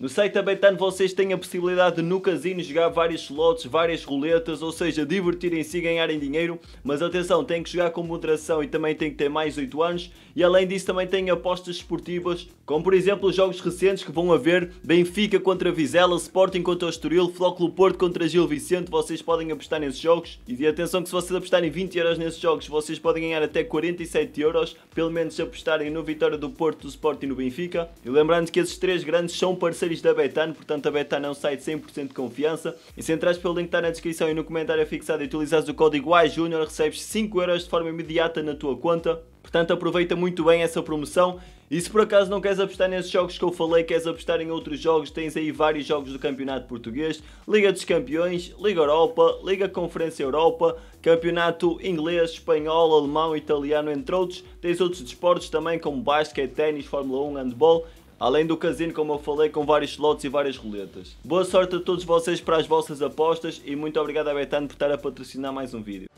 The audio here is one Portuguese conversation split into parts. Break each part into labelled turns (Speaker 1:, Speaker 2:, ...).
Speaker 1: No site da Betano vocês têm a possibilidade de no casino jogar vários slots, várias roletas, ou seja, divertirem-se e ganharem dinheiro, mas atenção, têm que jogar com moderação e também têm que ter mais 8 anos, e além disso também têm apostas esportivas, como por exemplo os jogos recentes que vão haver, Benfica contra Vizela, Sporting contra o Estoril, Flóculo Porto contra Gil Vicente, vocês podem apostar nesses jogos, e atenção que se vocês apostarem 20 euros nesses jogos, vocês podem ganhar até 47 euros, pelo menos se apostarem no Vitória do Porto, do Sporting e no Benfica, e lembrando que esses três grandes são parceiros parceiros da Betano, portanto a Betano é um site 100% de confiança. E se entrares pelo link que está na descrição e no comentário fixado e utilizares o código AJúnior, recebes 5€ de forma imediata na tua conta. Portanto, aproveita muito bem essa promoção. E se por acaso não queres apostar nesses jogos que eu falei, queres apostar em outros jogos, tens aí vários jogos do Campeonato Português, Liga dos Campeões, Liga Europa, Liga Conferência Europa, Campeonato Inglês, Espanhol, Alemão, Italiano, entre outros. Tens outros desportos também, como basquete, ténis, Fórmula 1, handball Além do casino, como eu falei, com vários slots e várias roletas. Boa sorte a todos vocês para as vossas apostas e muito obrigado a Betano por estar a patrocinar mais um vídeo.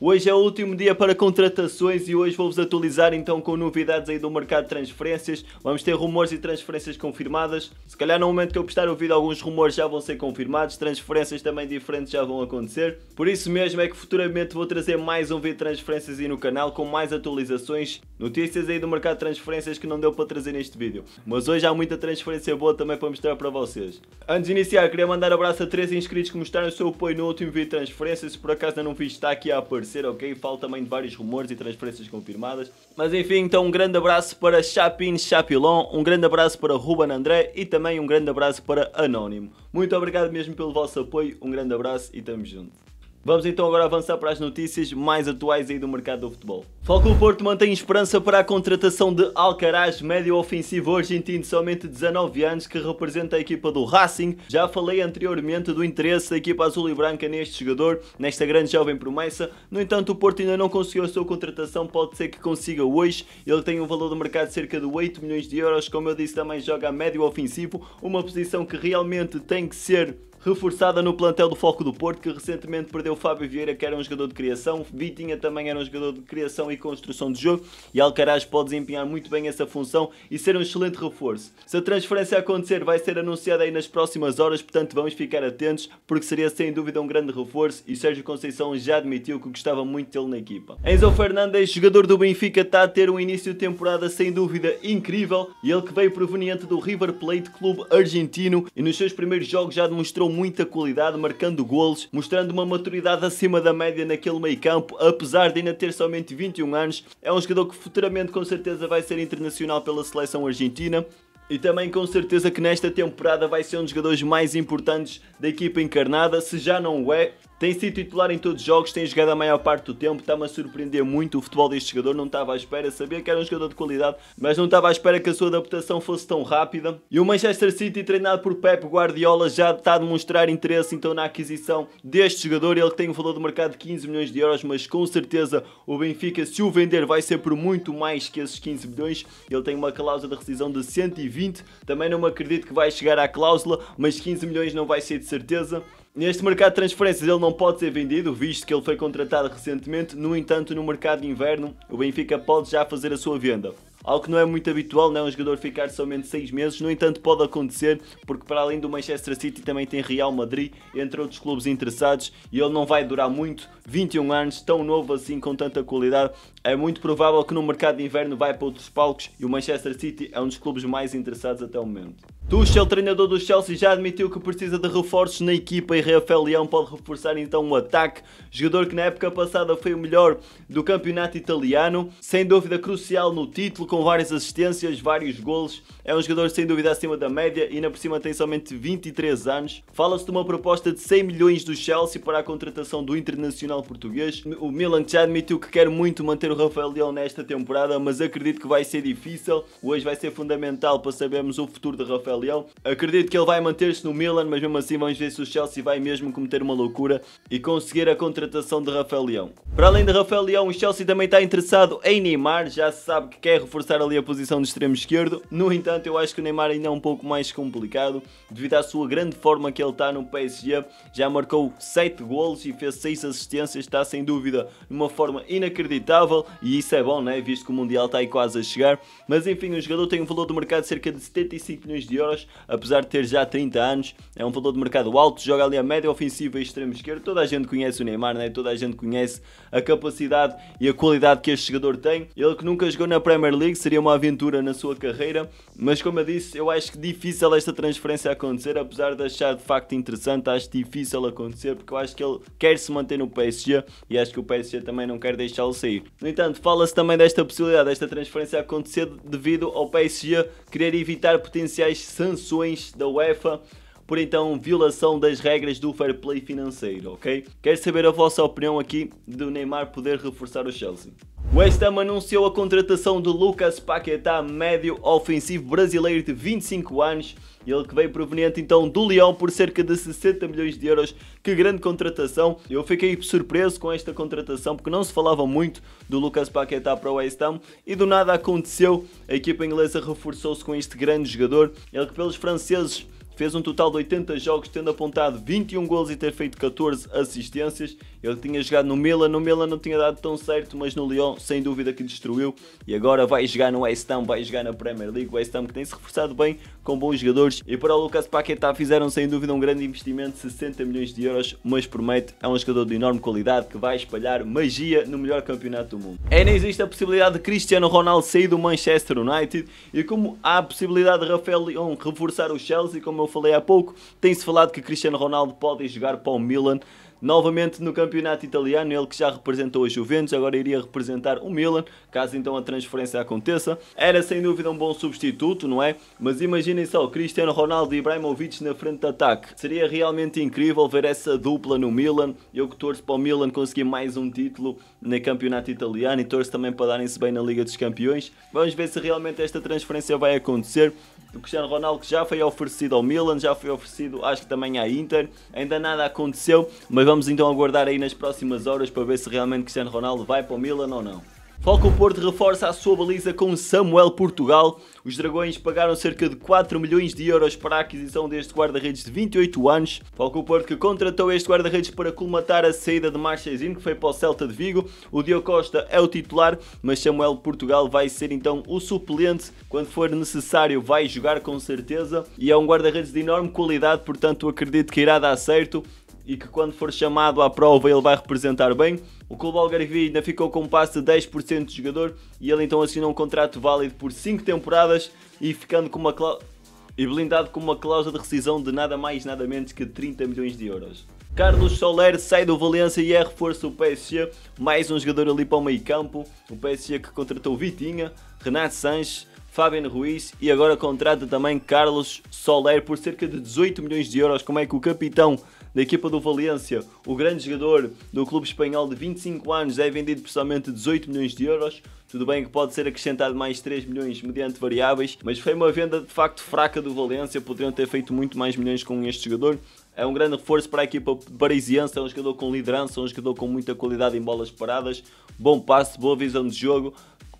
Speaker 1: Hoje é o último dia para contratações e hoje vou-vos atualizar então com novidades aí do mercado de transferências. Vamos ter rumores e transferências confirmadas. Se calhar no momento que eu postar o vídeo alguns rumores já vão ser confirmados, transferências também diferentes já vão acontecer. Por isso mesmo é que futuramente vou trazer mais um vídeo de transferências aí no canal com mais atualizações, notícias aí do mercado de transferências que não deu para trazer neste vídeo. Mas hoje há muita transferência boa também para mostrar para vocês. Antes de iniciar, queria mandar abraço a três inscritos que mostraram o seu apoio no último vídeo de transferências. Se por acaso ainda não fiz está aqui a aparecer ser ok? Falo também de vários rumores e transferências confirmadas. Mas enfim, então um grande abraço para Chapin Chapilon, um grande abraço para Ruben André e também um grande abraço para Anónimo. Muito obrigado mesmo pelo vosso apoio, um grande abraço e tamo junto. Vamos então agora avançar para as notícias mais atuais aí do mercado do futebol. Foco Porto mantém esperança para a contratação de Alcaraz, médio ofensivo argentino somente 19 anos, que representa a equipa do Racing. Já falei anteriormente do interesse da equipa azul e branca neste jogador, nesta grande jovem promessa. No entanto, o Porto ainda não conseguiu a sua contratação, pode ser que consiga hoje. Ele tem um valor do mercado de cerca de 8 milhões de euros, como eu disse, também joga médio ofensivo, uma posição que realmente tem que ser reforçada no plantel do Foco do Porto, que recentemente perdeu Fábio Vieira, que era um jogador de criação, Vitinha também era um jogador de criação e construção de jogo, e Alcaraz pode desempenhar muito bem essa função e ser um excelente reforço. Se a transferência acontecer, vai ser anunciada aí nas próximas horas, portanto vamos ficar atentos, porque seria sem dúvida um grande reforço e Sérgio Conceição já admitiu que gostava muito dele na equipa. Enzo Fernandes, jogador do Benfica, está a ter um início de temporada sem dúvida incrível, e ele que veio proveniente do River Plate, clube argentino, e nos seus primeiros jogos já demonstrou muita qualidade, marcando golos, mostrando uma maturidade acima da média naquele meio campo, apesar de ainda ter somente 21 anos. É um jogador que futuramente com certeza vai ser internacional pela seleção argentina. E também com certeza que nesta temporada vai ser um dos jogadores mais importantes da equipa encarnada, se já não o é, tem sido titular em todos os jogos, tem jogado a maior parte do tempo, está-me a surpreender muito o futebol deste jogador, não estava à espera, sabia que era um jogador de qualidade, mas não estava à espera que a sua adaptação fosse tão rápida. E o Manchester City, treinado por Pep Guardiola, já está a demonstrar interesse então na aquisição deste jogador, ele tem um valor de mercado de 15 milhões de euros, mas com certeza o Benfica, se o vender, vai ser por muito mais que esses 15 milhões, ele tem uma cláusula de rescisão de 120, também não me acredito que vai chegar à cláusula, mas 15 milhões não vai ser de certeza. Neste mercado de transferências ele não pode ser vendido, visto que ele foi contratado recentemente, no entanto no mercado de inverno o Benfica pode já fazer a sua venda. Algo que não é muito habitual, não é um jogador ficar somente 6 meses, no entanto pode acontecer, porque para além do Manchester City também tem Real Madrid, entre outros clubes interessados, e ele não vai durar muito, 21 anos, tão novo assim, com tanta qualidade, é muito provável que no mercado de inverno vai para outros palcos, e o Manchester City é um dos clubes mais interessados até o momento. Tuchel, treinador do Chelsea, já admitiu que precisa de reforços na equipa e Rafael Leão pode reforçar então o ataque. Jogador que na época passada foi o melhor do campeonato italiano, sem dúvida crucial no título, com várias assistências, vários golos. É um jogador sem dúvida acima da média e ainda por cima tem somente 23 anos. Fala-se de uma proposta de 100 milhões do Chelsea para a contratação do internacional português. O Milan já admitiu que quer muito manter o Rafael Leão nesta temporada, mas acredito que vai ser difícil. Hoje vai ser fundamental para sabermos o futuro de Rafael Leão. Acredito que ele vai manter-se no Milan, mas mesmo assim vamos ver se o Chelsea vai mesmo cometer uma loucura e conseguir a contratação de Rafael Leão. Para além de Rafael Leão, o Chelsea também está interessado em Neymar, já se sabe que quer reforçar ali a posição do extremo esquerdo. No entanto, eu acho que o Neymar ainda é um pouco mais complicado, devido à sua grande forma que ele está no PSG. Já marcou 7 golos e fez 6 assistências, está sem dúvida numa forma inacreditável e isso é bom, né? visto que o Mundial está aí quase a chegar. Mas enfim, o jogador tem um valor de mercado de cerca de 75 milhões de euros euros, apesar de ter já 30 anos, é um valor de mercado alto, joga ali a média ofensiva e extremo esquerdo, toda a gente conhece o Neymar, né? toda a gente conhece a capacidade e a qualidade que este jogador tem, ele que nunca jogou na Premier League, seria uma aventura na sua carreira, mas como eu disse, eu acho que difícil esta transferência acontecer, apesar de achar de facto interessante, acho difícil acontecer, porque eu acho que ele quer se manter no PSG e acho que o PSG também não quer deixá-lo sair. No entanto, fala-se também desta possibilidade, desta transferência acontecer devido ao PSG querer evitar potenciais sanções da UEFA por então violação das regras do fair play financeiro, ok? Quero saber a vossa opinião aqui do Neymar poder reforçar o Chelsea. West Ham anunciou a contratação de Lucas Paquetá, médio ofensivo brasileiro de 25 anos, ele que veio proveniente então do Leão por cerca de 60 milhões de euros. Que grande contratação! Eu fiquei surpreso com esta contratação porque não se falava muito do Lucas Paquetá para o West Ham e do nada aconteceu. A equipa inglesa reforçou-se com este grande jogador, ele que pelos franceses fez um total de 80 jogos, tendo apontado 21 golos e ter feito 14 assistências. Ele tinha jogado no Milan, no Milan não tinha dado tão certo, mas no Lyon sem dúvida que destruiu. E agora vai jogar no West Ham, vai jogar na Premier League. O West Ham que tem se reforçado bem com bons jogadores e para o Lucas Paquetá fizeram sem dúvida um grande investimento de 60 milhões de euros, mas promete, é um jogador de enorme qualidade que vai espalhar magia no melhor campeonato do mundo. Ainda é, existe a possibilidade de Cristiano Ronaldo sair do Manchester United e como há a possibilidade de Rafael Leão reforçar o Chelsea, como eu falei há pouco, tem-se falado que Cristiano Ronaldo pode jogar para o Milan novamente no campeonato italiano, ele que já representou a Juventus, agora iria representar o Milan, caso então a transferência aconteça. Era sem dúvida um bom substituto, não é? Mas imaginem só, Cristiano Ronaldo e Ibrahimovic na frente de ataque. Seria realmente incrível ver essa dupla no Milan. Eu que torço para o Milan conseguir mais um título no campeonato italiano e torço também para darem-se bem na Liga dos Campeões. Vamos ver se realmente esta transferência vai acontecer. O Cristiano Ronaldo que já foi oferecido ao Milan, já foi oferecido acho que também à Inter. Ainda nada aconteceu, mas vamos então aguardar aí nas próximas horas para ver se realmente Cristiano Ronaldo vai para o Milan ou não. Foco Porto reforça a sua baliza com Samuel Portugal. Os Dragões pagaram cerca de 4 milhões de euros para a aquisição deste guarda-redes de 28 anos. Foco Porto que contratou este guarda-redes para colmatar a saída de Marchezinho, que foi para o Celta de Vigo. O Diogo Costa é o titular, mas Samuel Portugal vai ser então o suplente. Quando for necessário, vai jogar com certeza. E é um guarda-redes de enorme qualidade, portanto acredito que irá dar certo e que quando for chamado à prova ele vai representar bem. O Clube Algarve ainda ficou com um passe de 10% de jogador e ele então assinou um contrato válido por 5 temporadas e ficando com uma e blindado com uma cláusula de rescisão de nada mais nada menos que 30 milhões de euros. Carlos Soler sai do Valença e é reforço o PSG, mais um jogador ali para o meio campo, o PSG que contratou Vitinha, Renato Sanches, Fabian Ruiz e agora contrata também Carlos Soler por cerca de 18 milhões de euros, como é que o capitão da equipa do Valência, o grande jogador do clube espanhol de 25 anos, é vendido por somente 18 milhões de euros. Tudo bem que pode ser acrescentado mais 3 milhões mediante variáveis, mas foi uma venda de facto fraca do Valência, poderiam ter feito muito mais milhões com este jogador. É um grande reforço para a equipa parisiense, é um jogador com liderança, é um jogador com muita qualidade em bolas paradas, bom passe, boa visão de jogo,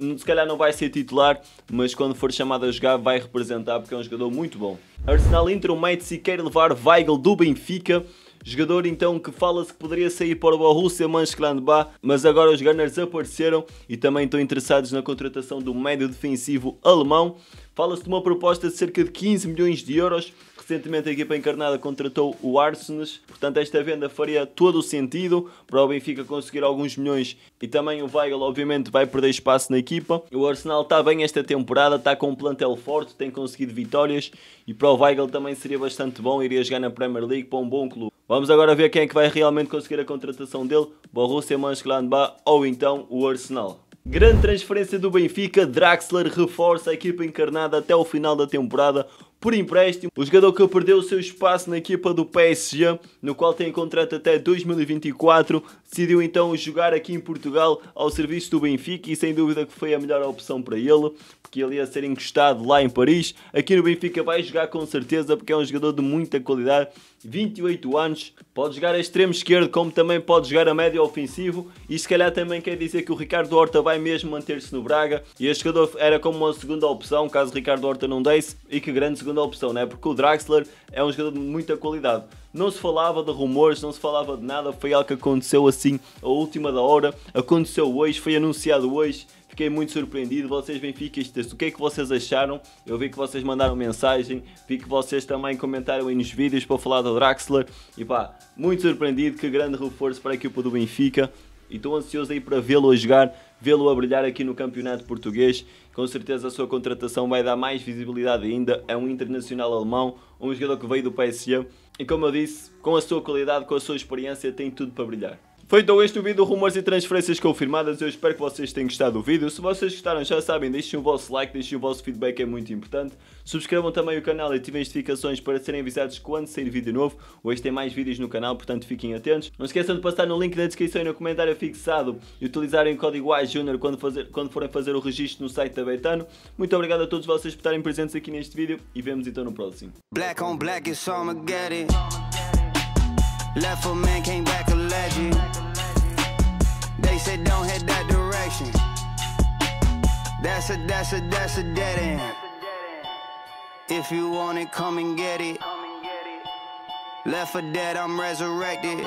Speaker 1: hum, se calhar não vai ser titular, mas quando for chamado a jogar vai representar porque é um jogador muito bom. Arsenal Inter, o Mate quer levar Weigl do Benfica. Jogador então que fala-se que poderia sair para o Borussia Mönchengladbach, mas agora os Gunners apareceram e também estão interessados na contratação do médio defensivo alemão. Fala-se de uma proposta de cerca de 15 milhões de euros. Recentemente a equipa encarnada contratou o Arsenes, portanto esta venda faria todo o sentido para o Benfica conseguir alguns milhões e também o Weigl obviamente vai perder espaço na equipa. O Arsenal está bem esta temporada, está com um plantel forte, tem conseguido vitórias e para o Weigl também seria bastante bom, iria jogar na Premier League para um bom clube. Vamos agora ver quem é que vai realmente conseguir a contratação dele, Borussia Mönchengladbach ou então o Arsenal. Grande transferência do Benfica, Draxler reforça a equipa encarnada até o final da temporada por empréstimo. O jogador que perdeu o seu espaço na equipa do PSG, no qual tem contrato até 2024, decidiu então jogar aqui em Portugal ao serviço do Benfica e sem dúvida que foi a melhor opção para ele, porque ele ia ser encostado lá em Paris. Aqui no Benfica vai jogar com certeza porque é um jogador de muita qualidade 28 anos, pode jogar a extremo esquerdo, como também pode jogar a médio ofensivo, e se calhar também quer dizer que o Ricardo Horta vai mesmo manter-se no Braga, e este jogador era como uma segunda opção, caso Ricardo Horta não desse, e que grande segunda opção, né? Porque o Draxler é um jogador de muita qualidade. Não se falava de rumores, não se falava de nada, foi algo que aconteceu assim, a última da hora, aconteceu hoje, foi anunciado hoje, Fiquei muito surpreendido. Vocês benfiquistas, o que é que vocês acharam? Eu vi que vocês mandaram mensagem, vi que vocês também comentaram aí nos vídeos para falar do Draxler. E pá, muito surpreendido, que grande reforço para a equipa do Benfica. E estou ansioso aí para vê-lo a jogar, vê-lo a brilhar aqui no Campeonato Português. Com certeza a sua contratação vai dar mais visibilidade ainda. É um internacional alemão, um jogador que veio do PSG. E como eu disse, com a sua qualidade, com a sua experiência, tem tudo para brilhar foi então este o vídeo, rumores e transferências confirmadas, eu espero que vocês tenham gostado do vídeo. Se vocês gostaram, já sabem, deixem o vosso like, deixem o vosso feedback, é muito importante. Subscrevam também o canal e ativem as notificações para serem avisados quando sair vídeo novo. Hoje tem mais vídeos no canal, portanto fiquem atentos. Não esqueçam de passar no link da descrição e no comentário fixado e utilizarem o código AJUNIOR quando, fazer, quando forem fazer o registro no site da Betano. Muito obrigado a todos vocês por estarem presentes aqui neste vídeo e vemos então no próximo. Black on black, legend. They said don't head that direction. That's a, that's a, that's a dead end. If you want it, come and get it. Left for dead, I'm resurrected.